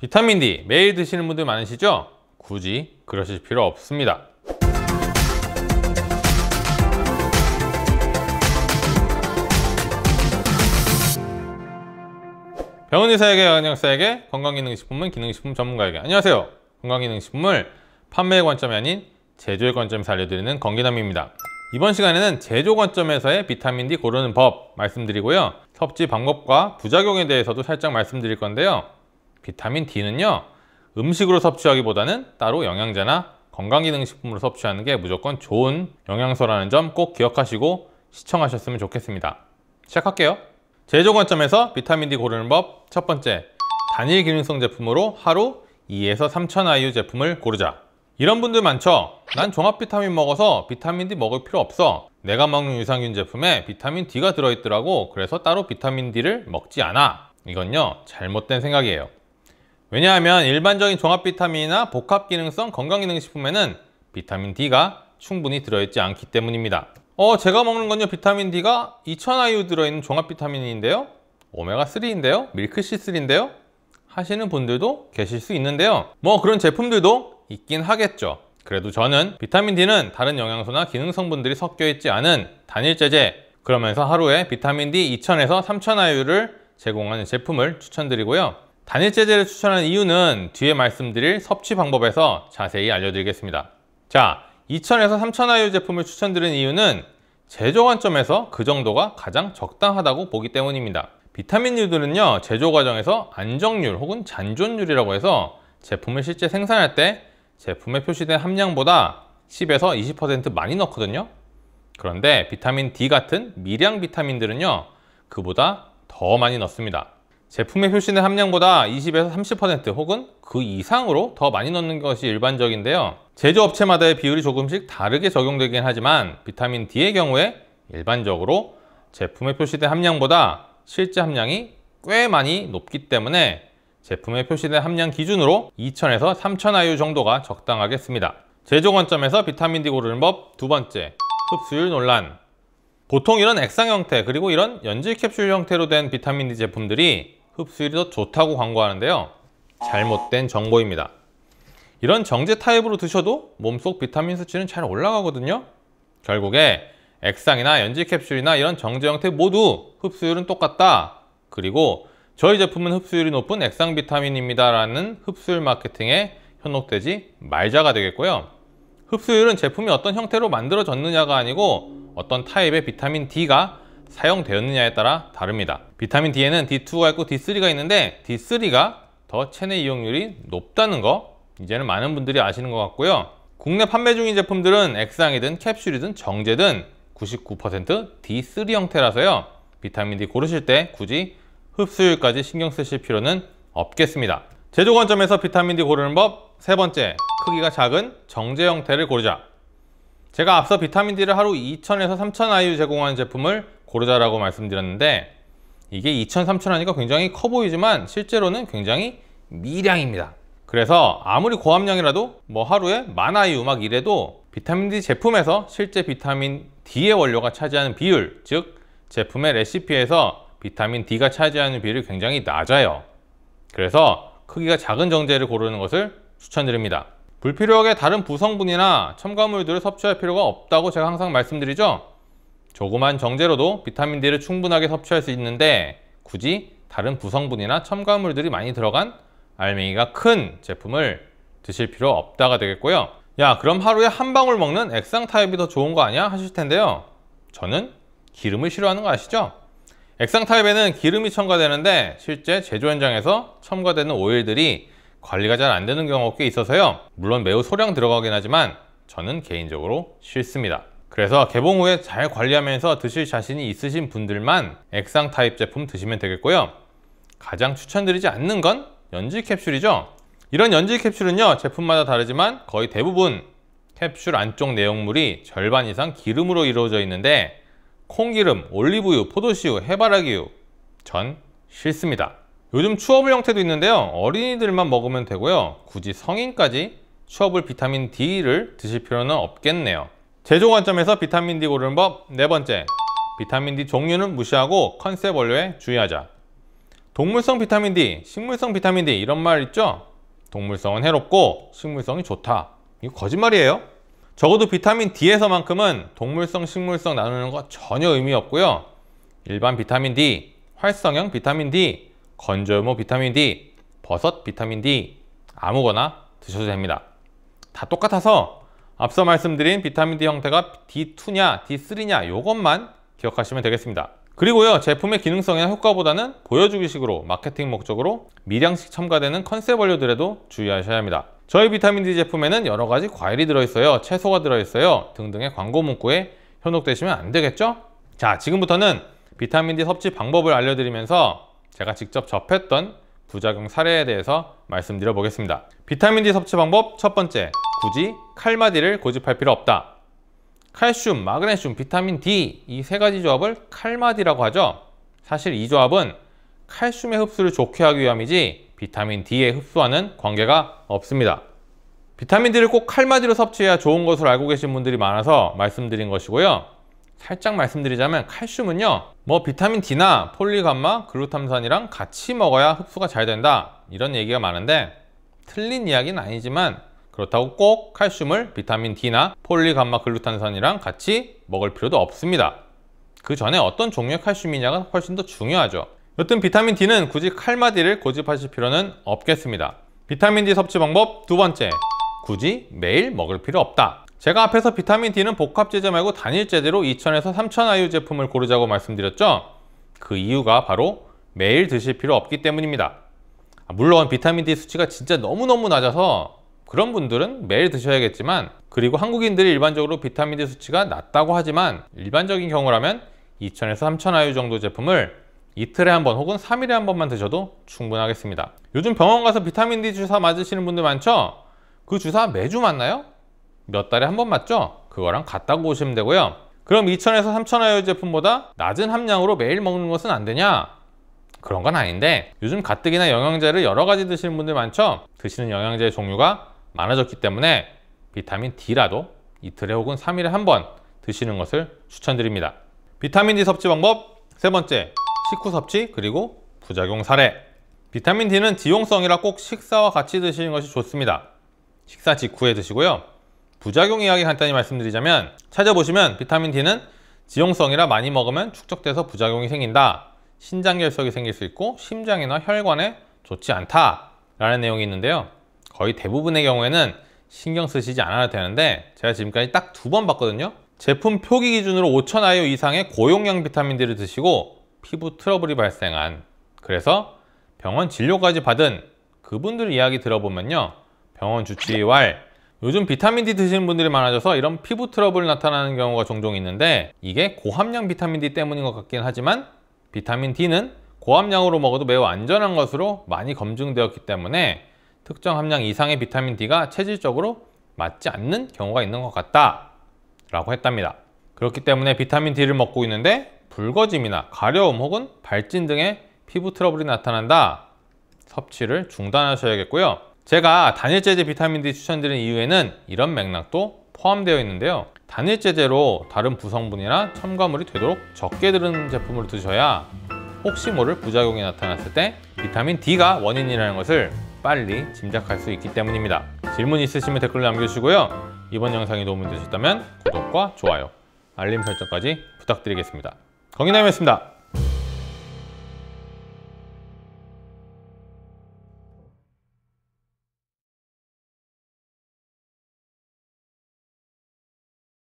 비타민 D 매일 드시는 분들 많으시죠? 굳이 그러실 필요 없습니다. 병원 의사에게, 영양사에게, 건강기능식품은 기능식품 전문가에게 안녕하세요. 건강기능식품을 판매 의 관점이 아닌 제조의 관점에서 알려드리는 건기남입니다. 이번 시간에는 제조 관점에서의 비타민 D 고르는 법 말씀드리고요. 섭취 방법과 부작용에 대해서도 살짝 말씀드릴 건데요. 비타민 D는요 음식으로 섭취하기보다는 따로 영양제나 건강기능식품으로 섭취하는 게 무조건 좋은 영양소라는 점 꼭 기억하시고 시청하셨으면 좋겠습니다 시작할게요 제조 관점에서 비타민 D 고르는 법 첫 번째 단일 기능성 제품으로 하루 2에서 3천 아이유 제품을 고르자 이런 분들 많죠? 난 종합 비타민 먹어서 비타민 D 먹을 필요 없어 내가 먹는 유산균 제품에 비타민 D가 들어있더라고 그래서 따로 비타민 D를 먹지 않아 이건요 잘못된 생각이에요 왜냐하면 일반적인 종합비타민이나 복합기능성 건강기능식품에는 비타민 D가 충분히 들어있지 않기 때문입니다 어 제가 먹는 건요 비타민 D가 2000IU 들어있는 종합비타민인데요 오메가3인데요 밀크C3인데요 하시는 분들도 계실 수 있는데요 뭐 그런 제품들도 있긴 하겠죠 그래도 저는 비타민 D는 다른 영양소나 기능 성분들이 섞여 있지 않은 단일제제 그러면서 하루에 비타민 D 2000에서 3000IU를 제공하는 제품을 추천드리고요 단일 제재를 추천하는 이유는 뒤에 말씀드릴 섭취 방법에서 자세히 알려드리겠습니다. 자, 2000에서 3000IU 제품을 추천드리는 이유는 제조 관점에서 그 정도가 가장 적당하다고 보기 때문입니다. 비타민류들은요, 제조 과정에서 안정률 혹은 잔존율이라고 해서 제품을 실제 생산할 때 제품에 표시된 함량보다 10에서 20% 많이 넣거든요. 그런데 비타민 D 같은 미량 비타민들은요, 그보다 더 많이 넣습니다. 제품의 표시의 함량보다 20에서 30% 혹은 그 이상으로 더 많이 넣는 것이 일반적인데요. 제조업체마다의 비율이 조금씩 다르게 적용되긴 하지만 비타민 D의 경우에 일반적으로 제품에 표시된 함량보다 실제 함량이 꽤 많이 높기 때문에 제품에 표시된 함량 기준으로 2000에서 3000IU 정도가 적당하겠습니다. 제조 관점에서 비타민 D 고르는 법 두 번째, 흡수율 논란 보통 이런 액상 형태 그리고 이런 연질 캡슐 형태로 된 비타민 D 제품들이 흡수율이 더 좋다고 광고하는데요. 잘못된 정보입니다. 이런 정제 타입으로 드셔도 몸속 비타민 수치는 잘 올라가거든요. 결국에 액상이나 연지 캡슐이나 이런 정제 형태 모두 흡수율은 똑같다. 그리고 저희 제품은 흡수율이 높은 액상 비타민입니다. 라는 흡수율 마케팅에 현혹되지 말자가 되겠고요. 흡수율은 제품이 어떤 형태로 만들어졌느냐가 아니고 어떤 타입의 비타민 D가 사용되었느냐에 따라 다릅니다. 비타민 D에는 D2가 있고 D3가 있는데 D3가 더 체내 이용률이 높다는 거 이제는 많은 분들이 아시는 것 같고요. 국내 판매 중인 제품들은 액상이든 캡슐이든 정제든 99% D3 형태라서요. 비타민 D 고르실 때 굳이 흡수율까지 신경 쓰실 필요는 없겠습니다. 제조 관점에서 비타민 D 고르는 법 세 번째, 크기가 작은 정제 형태를 고르자. 제가 앞서 비타민 D를 하루 2,000에서 3,000IU 제공하는 제품을 고르자라고 말씀드렸는데 이게 2,000, 3,000 하니까 굉장히 커 보이지만 실제로는 굉장히 미량입니다. 그래서 아무리 고함량이라도 뭐 하루에 만 IU 막 이래도 비타민 D 제품에서 실제 비타민 D의 원료가 차지하는 비율 즉 제품의 레시피에서 비타민 D가 차지하는 비율이 굉장히 낮아요. 그래서 크기가 작은 정제를 고르는 것을 추천드립니다. 불필요하게 다른 부성분이나 첨가물들을 섭취할 필요가 없다고 제가 항상 말씀드리죠 조그만 정제로도 비타민 D를 충분하게 섭취할 수 있는데 굳이 다른 부성분이나 첨가물들이 많이 들어간 알맹이가 큰 제품을 드실 필요 없다가 되겠고요 야 그럼 하루에 한 방울 먹는 액상 타입이 더 좋은 거 아니야? 하실 텐데요 저는 기름을 싫어하는 거 아시죠? 액상 타입에는 기름이 첨가되는데 실제 제조 현장에서 첨가되는 오일들이 관리가 잘 안 되는 경우가 꽤 있어서요 물론 매우 소량 들어가긴 하지만 저는 개인적으로 싫습니다 그래서 개봉 후에 잘 관리하면서 드실 자신이 있으신 분들만 액상 타입 제품 드시면 되겠고요 가장 추천드리지 않는 건연지 캡슐이죠 이런 연지 캡슐은요 제품마다 다르지만 거의 대부분 캡슐 안쪽 내용물이 절반 이상 기름으로 이루어져 있는데 콩기름, 올리브유, 포도씨유, 해바라기유 전 싫습니다 요즘 추어볼 형태도 있는데요 어린이들만 먹으면 되고요 굳이 성인까지 추어볼 비타민 D를 드실 필요는 없겠네요 제조 관점에서 비타민 D 고르는 법 네 번째 비타민 D 종류는 무시하고 컨셉 원료에 주의하자 동물성 비타민 D, 식물성 비타민 D 이런 말 있죠? 동물성은 해롭고 식물성이 좋다 이거 거짓말이에요 적어도 비타민 D에서만큼은 동물성, 식물성 나누는 거 전혀 의미 없고요 일반 비타민 D, 활성형 비타민 D 건조모 비타민 D, 버섯 비타민 D 아무거나 드셔도 됩니다. 다 똑같아서 앞서 말씀드린 비타민 D 형태가 D2냐 D3냐 이것만 기억하시면 되겠습니다. 그리고요 제품의 기능성이나 효과보다는 보여주기식으로 마케팅 목적으로 미량식 첨가되는 컨셉 원료들에도 주의하셔야 합니다. 저희 비타민 D 제품에는 여러 가지 과일이 들어있어요, 채소가 들어있어요 등등의 광고 문구에 현혹되시면 안 되겠죠? 자 지금부터는 비타민 D 섭취 방법을 알려드리면서 제가 직접 접했던 부작용 사례에 대해서 말씀드려 보겠습니다. 비타민 D 섭취 방법 첫 번째, 굳이 칼마디를 고집할 필요 없다. 칼슘, 마그네슘, 비타민 D 이 세 가지 조합을 칼마디라고 하죠. 사실 이 조합은 칼슘의 흡수를 좋게 하기 위함이지 비타민 D의 흡수와는 관계가 없습니다. 비타민 D를 꼭 칼마디로 섭취해야 좋은 것으로 알고 계신 분들이 많아서 말씀드린 것이고요. 살짝 말씀드리자면 칼슘은요 뭐 비타민 D나 폴리감마 글루탐산이랑 같이 먹어야 흡수가 잘 된다 이런 얘기가 많은데 틀린 이야기는 아니지만 그렇다고 꼭 칼슘을 비타민 D나 폴리감마 글루탄산이랑 같이 먹을 필요도 없습니다 그 전에 어떤 종류의 칼슘이냐가 훨씬 더 중요하죠 여튼 비타민 D는 굳이 칼마디를 고집하실 필요는 없겠습니다 비타민 D 섭취 방법 두 번째 굳이 매일 먹을 필요 없다 제가 앞에서 비타민 D는 복합제제 말고 단일제제로 2 0 0 0에서3 0 0 아이유 제품을 고르자고 말씀드렸죠? 그 이유가 바로 매일 드실 필요 없기 때문입니다. 아, 물론 비타민 D 수치가 진짜 너무너무 낮아서 그런 분들은 매일 드셔야겠지만 그리고 한국인들이 일반적으로 비타민 D 수치가 낮다고 하지만 일반적인 경우라면 2 0 0 0에서3 0 0 아이유 정도 제품을 이틀에 한 번 혹은 3일에 한 번만 드셔도 충분하겠습니다. 요즘 병원 가서 비타민 D 주사 맞으시는 분들 많죠? 그 주사 매주 맞나요? 몇 달에 한 번 맞죠? 그거랑 같다고 보시면 되고요. 그럼 2,000에서 3,000 아이오 제품보다 낮은 함량으로 매일 먹는 것은 안 되냐? 그런 건 아닌데 요즘 가뜩이나 영양제를 여러 가지 드시는 분들 많죠? 드시는 영양제의 종류가 많아졌기 때문에 비타민 D라도 이틀에 혹은 3일에 한 번 드시는 것을 추천드립니다. 비타민 D 섭취 방법 세 번째, 식후 섭취 그리고 부작용 사례 비타민 D는 지용성이라 꼭 식사와 같이 드시는 것이 좋습니다. 식사 직후에 드시고요. 부작용 이야기 간단히 말씀드리자면 찾아보시면 비타민 D는 지용성이라 많이 먹으면 축적돼서 부작용이 생긴다 신장결석이 생길 수 있고 심장이나 혈관에 좋지 않다 라는 내용이 있는데요 거의 대부분의 경우에는 신경 쓰시지 않아도 되는데 제가 지금까지 딱 두 번 봤거든요 제품 표기 기준으로 5000IU 이상의 고용량 비타민 D를 드시고 피부 트러블이 발생한 그래서 병원 진료까지 받은 그분들 이야기 들어보면요 병원 주치의와 요즘 비타민 D 드시는 분들이 많아져서 이런 피부 트러블 나타나는 경우가 종종 있는데 이게 고함량 비타민 D 때문인 것 같긴 하지만 비타민 D는 고함량으로 먹어도 매우 안전한 것으로 많이 검증되었기 때문에 특정 함량 이상의 비타민 D가 체질적으로 맞지 않는 경우가 있는 것 같다 라고 했답니다 그렇기 때문에 비타민 D를 먹고 있는데 붉어짐이나 가려움 혹은 발진 등의 피부 트러블이 나타난다 섭취를 중단하셔야겠고요 제가 단일제제 비타민 D 추천드린 이유에는 이런 맥락도 포함되어 있는데요 단일제제로 다른 부성분이나 첨가물이 되도록 적게 들은 제품을 드셔야 혹시 모를 부작용이 나타났을 때 비타민 D가 원인이라는 것을 빨리 짐작할 수 있기 때문입니다 질문 있으시면 댓글로 남겨주시고요 이번 영상이 도움이 되셨다면 구독과 좋아요 알림 설정까지 부탁드리겠습니다 경희남이었습니다